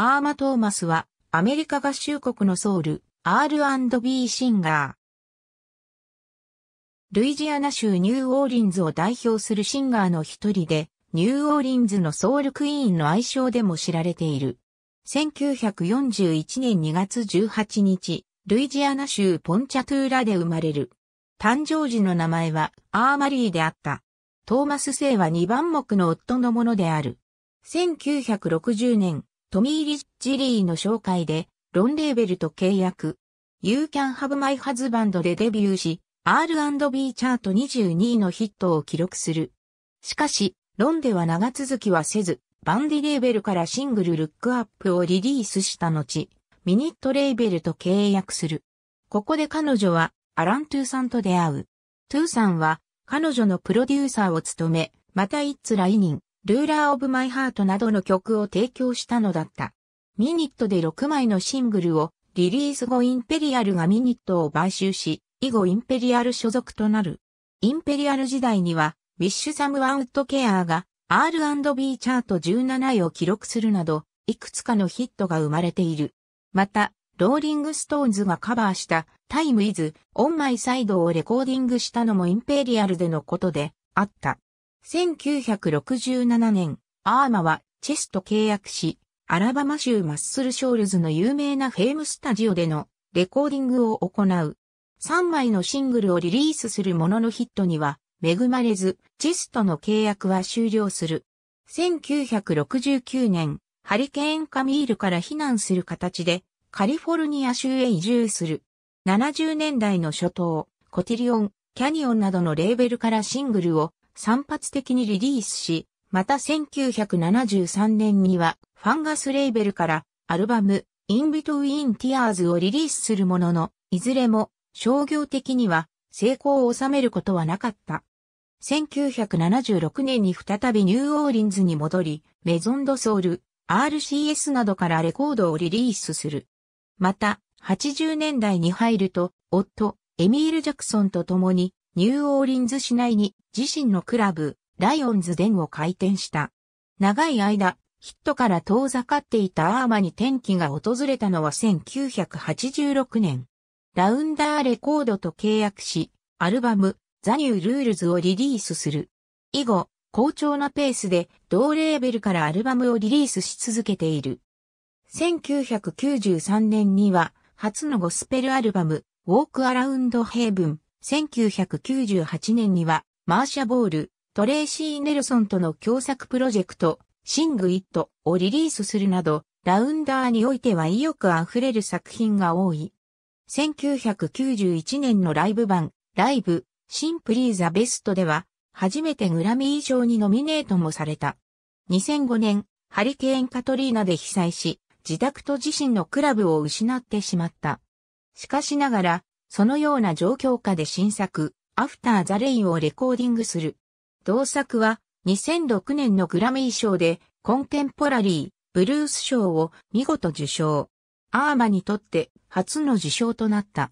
アーマ・トーマスは、アメリカ合衆国のソウル、R&B シンガー。ルイジアナ州ニューオーリンズを代表するシンガーの一人で、ニューオーリンズのソウルクイーンの愛称でも知られている。1941年2月18日、ルイジアナ州ポンチャトゥーラで生まれる。誕生時の名前はアーマリーであった。トーマス姓は2番目の夫のものである。1960年、トミー・リッチ・リーの紹介で、ロンレーベルと契約。You Can Have My Husband でデビューし、R&B チャート22位のヒットを記録する。しかし、ロンでは長続きはせず、バンディレーベルからシングルルックアップをリリースした後、ミニットレーベルと契約する。ここで彼女はアラン・トゥーさんと出会う。トゥーさんは彼女のプロデューサーを務め、またつらツ来人。ルーラーオブマイハートなどの曲を提供したのだった。ミニットで6枚のシングルをリリース後インペリアルがミニットを買収し、以後インペリアル所属となる。インペリアル時代には、ウィッシュサムワウッドケアが R&B チャート17位を記録するなど、いくつかのヒットが生まれている。また、ローリングストーンズがカバーしたタイムイズオンマイサイドをレコーディングしたのもインペリアルでのことであった。1967年、アーマはチェスと契約し、アラバマ州マッスルショールズの有名なフェームスタジオでのレコーディングを行う。3枚のシングルをリリースするもののヒットには恵まれず、チェスとの契約は終了する。1969年、ハリケーンカミールから避難する形でカリフォルニア州へ移住する。70年代の初頭、コティリオン、キャニオンなどのレーベルからシングルを散発的にリリースし、また1973年にはファンガスレーベルからアルバムインビトウィンティアーズをリリースするものの、いずれも商業的には成功を収めることはなかった。1976年に再びニューオーリンズに戻り、メゾンドソウル、RCS などからレコードをリリースする。また、80年代に入ると、夫、エミール・ジャクソンと共に、ニューオーリンズ市内に自身のクラブ、ライオンズデンを開店した。長い間、ヒットから遠ざかっていたアーマに転機が訪れたのは1986年。ラウンダーレコードと契約し、アルバム、ザニュールールズをリリースする。以後、好調なペースで同レーベルからアルバムをリリースし続けている。1993年には、初のゴスペルアルバム、ウォークアラウンドヘイブン、1998年には、マーシャ・ボール、トレーシー・ネルソンとの共作プロジェクト、シング・イットをリリースするなど、ラウンダーにおいては意欲あふれる作品が多い。1991年のライブ版、ライブ、シンプリーザベストでは、初めてグラミー賞にノミネートもされた。2005年、ハリケーンカトリーナで被災し、自宅と自身のクラブを失ってしまった。しかしながら、そのような状況下で新作、アフター・ザ・レインをレコーディングする。同作は2006年のグラミー賞でコンテンポラリー、ブルース賞を見事受賞。アーマにとって初の受賞となった。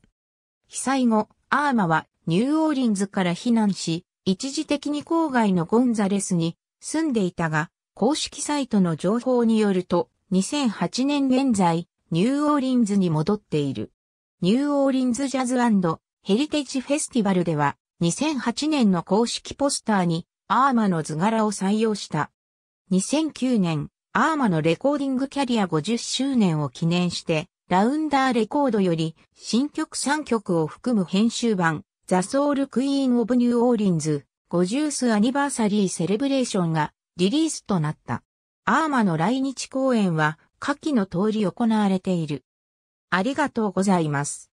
被災後、アーマはニューオーリンズから避難し、一時的に郊外のゴンザレスに住んでいたが、公式サイトの情報によると、2008年現在、ニューオーリンズに戻っている。ニューオーリンズジャズヘリテージフェスティバルでは2008年の公式ポスターにアーマの図柄を採用した。2009年、アーマのレコーディングキャリア50周年を記念して、ラウンダーレコードより新曲3曲を含む編集版、ザ・ソウル・クイーン・オブ・ニューオーリンズ50スアニバーサリー・セレブレーションがリリースとなった。アーマの来日公演は下記の通り行われている。ありがとうございます。